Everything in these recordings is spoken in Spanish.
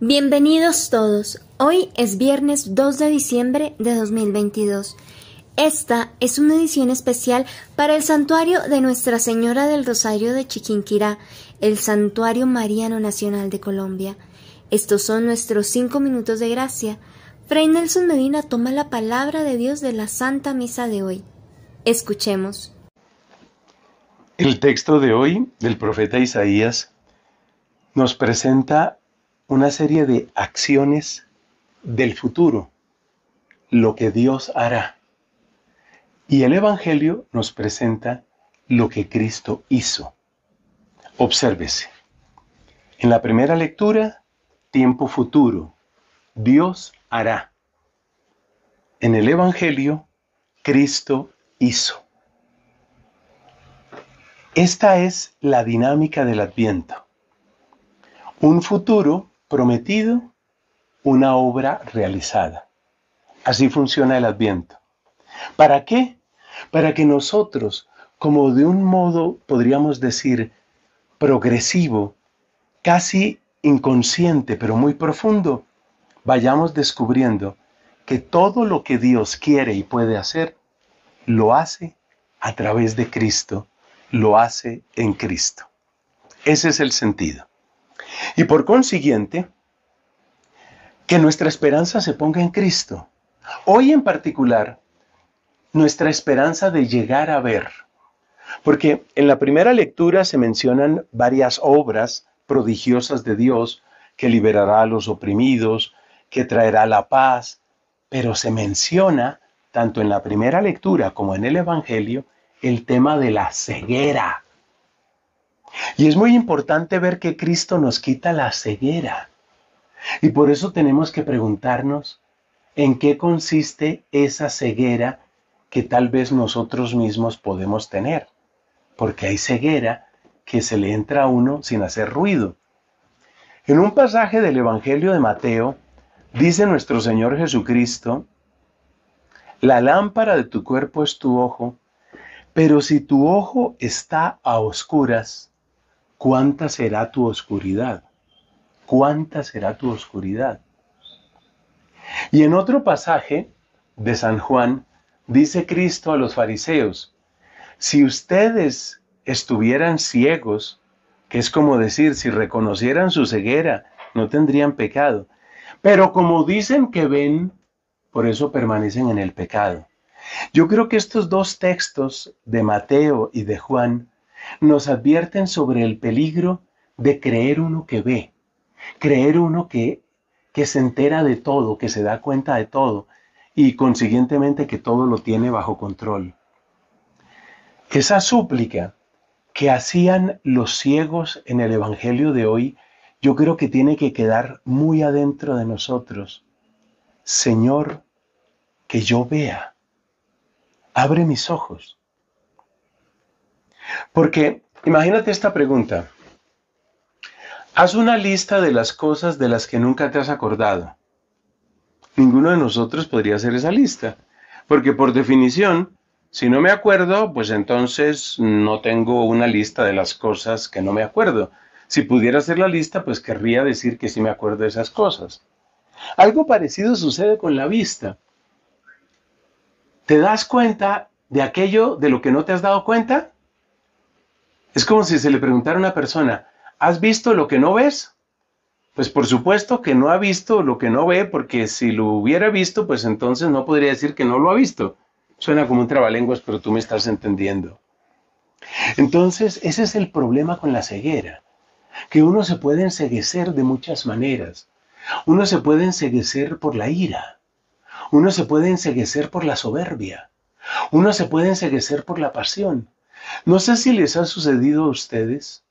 Bienvenidos todos. Hoy es viernes 2 de diciembre de 2022. Esta es una edición especial para el santuario de Nuestra Señora del Rosario de Chiquinquirá, el Santuario Mariano Nacional de Colombia. Estos son nuestros cinco minutos de gracia. Fray Nelson Medina toma la palabra de Dios de la Santa Misa de hoy. Escuchemos. El texto de hoy del profeta Isaías nos presenta una serie de acciones del futuro, lo que Dios hará. Y el Evangelio nos presenta lo que Cristo hizo. Obsérvese. En la primera lectura, tiempo futuro. Dios hará. En el Evangelio, Cristo hizo. Esta es la dinámica del Adviento. Un futuro prometido, una obra realizada. Así funciona el adviento. ¿Para qué? Para que nosotros, como de un modo, podríamos decir, progresivo, casi inconsciente, pero muy profundo, vayamos descubriendo que todo lo que Dios quiere y puede hacer, lo hace a través de Cristo, lo hace en Cristo. Ese es el sentido. Y por consiguiente, que nuestra esperanza se ponga en Cristo. Hoy en particular, nuestra esperanza de llegar a ver. Porque en la primera lectura se mencionan varias obras prodigiosas de Dios que liberará a los oprimidos, que traerá la paz, pero se menciona, tanto en la primera lectura como en el Evangelio, el tema de la ceguera y es muy importante ver que Cristo nos quita la ceguera. Y por eso tenemos que preguntarnos en qué consiste esa ceguera que tal vez nosotros mismos podemos tener. Porque hay ceguera que se le entra a uno sin hacer ruido. En un pasaje del Evangelio de Mateo, dice nuestro Señor Jesucristo, la lámpara de tu cuerpo es tu ojo, pero si tu ojo está a oscuras, ¿Cuánta será tu oscuridad? ¿Cuánta será tu oscuridad? Y en otro pasaje de San Juan, dice Cristo a los fariseos, si ustedes estuvieran ciegos, que es como decir, si reconocieran su ceguera, no tendrían pecado. Pero como dicen que ven, por eso permanecen en el pecado. Yo creo que estos dos textos de Mateo y de Juan nos advierten sobre el peligro de creer uno que ve, creer uno que, que se entera de todo, que se da cuenta de todo y consiguientemente que todo lo tiene bajo control. Esa súplica que hacían los ciegos en el Evangelio de hoy, yo creo que tiene que quedar muy adentro de nosotros. Señor, que yo vea, abre mis ojos. Porque imagínate esta pregunta. Haz una lista de las cosas de las que nunca te has acordado. Ninguno de nosotros podría hacer esa lista, porque por definición, si no me acuerdo, pues entonces no tengo una lista de las cosas que no me acuerdo. Si pudiera hacer la lista, pues querría decir que sí me acuerdo de esas cosas. Algo parecido sucede con la vista. ¿Te das cuenta de aquello de lo que no te has dado cuenta? Es como si se le preguntara a una persona, ¿has visto lo que no ves? Pues por supuesto que no ha visto lo que no ve, porque si lo hubiera visto, pues entonces no podría decir que no lo ha visto. Suena como un trabalenguas, pero tú me estás entendiendo. Entonces, ese es el problema con la ceguera, que uno se puede enseguecer de muchas maneras. Uno se puede enseguecer por la ira, uno se puede enseguecer por la soberbia, uno se puede enseguecer por la pasión, no sé si les ha sucedido a ustedes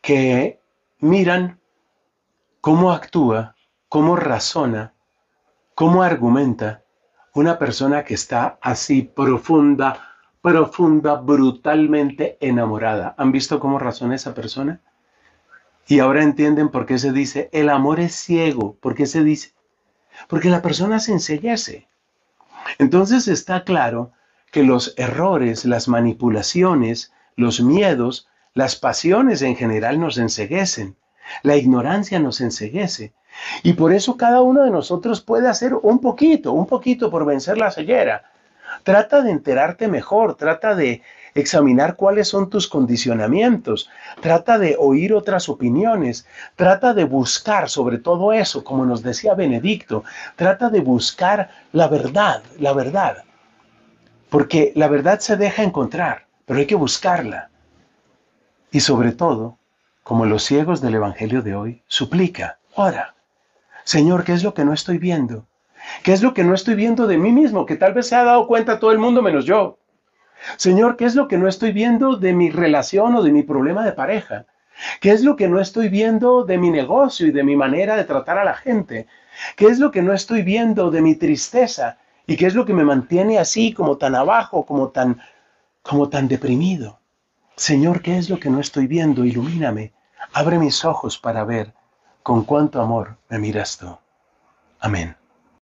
que miran cómo actúa, cómo razona, cómo argumenta una persona que está así profunda, profunda, brutalmente enamorada. ¿Han visto cómo razona esa persona? Y ahora entienden por qué se dice, el amor es ciego. ¿Por qué se dice? Porque la persona se enseñase. Entonces está claro que los errores, las manipulaciones, los miedos, las pasiones en general nos enseguecen, la ignorancia nos enseguece. Y por eso cada uno de nosotros puede hacer un poquito, un poquito por vencer la ceguera. Trata de enterarte mejor, trata de examinar cuáles son tus condicionamientos, trata de oír otras opiniones, trata de buscar sobre todo eso, como nos decía Benedicto, trata de buscar la verdad, la verdad. Porque la verdad se deja encontrar, pero hay que buscarla. Y sobre todo, como los ciegos del Evangelio de hoy, suplica, ora. Señor, ¿qué es lo que no estoy viendo? ¿Qué es lo que no estoy viendo de mí mismo? Que tal vez se ha dado cuenta todo el mundo menos yo. Señor, ¿qué es lo que no estoy viendo de mi relación o de mi problema de pareja? ¿Qué es lo que no estoy viendo de mi negocio y de mi manera de tratar a la gente? ¿Qué es lo que no estoy viendo de mi tristeza ¿Y qué es lo que me mantiene así, como tan abajo, como tan, como tan deprimido? Señor, ¿qué es lo que no estoy viendo? Ilumíname. Abre mis ojos para ver con cuánto amor me miras tú. Amén.